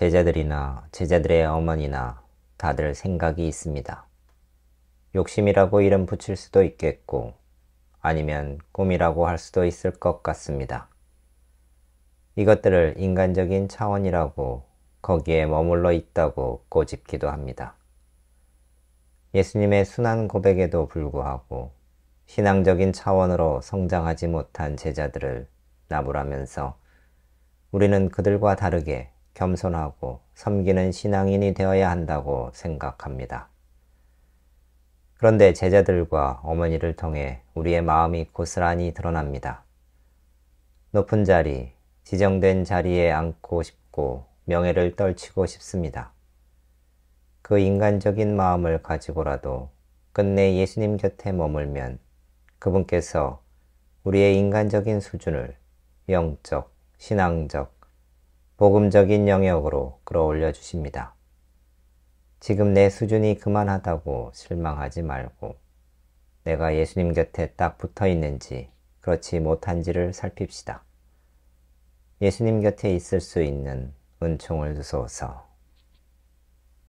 제자들이나 제자들의 어머니나 다들 생각이 있습니다. 욕심이라고 이름 붙일 수도 있겠고, 아니면 꿈이라고 할 수도 있을 것 같습니다. 이것들을 인간적인 차원이라고 거기에 머물러 있다고 꼬집기도 합니다. 예수님의 순한 고백에도 불구하고 신앙적인 차원으로 성장하지 못한 제자들을 나무라면서 우리는 그들과 다르게 겸손하고 섬기는 신앙인이 되어야 한다고 생각합니다. 그런데 제자들과 어머니를 통해 우리의 마음이 고스란히 드러납니다. 높은 자리, 지정된 자리에 앉고 싶고 명예를 떨치고 싶습니다. 그 인간적인 마음을 가지고라도 끝내 예수님 곁에 머물면 그분께서 우리의 인간적인 수준을 영적, 신앙적, 복음적인 영역으로 끌어올려 주십니다. 지금 내 수준이 그만하다고 실망하지 말고 내가 예수님 곁에 딱 붙어 있는지 그렇지 못한지를 살핍시다. 예수님 곁에 있을 수 있는 은총을 주소서.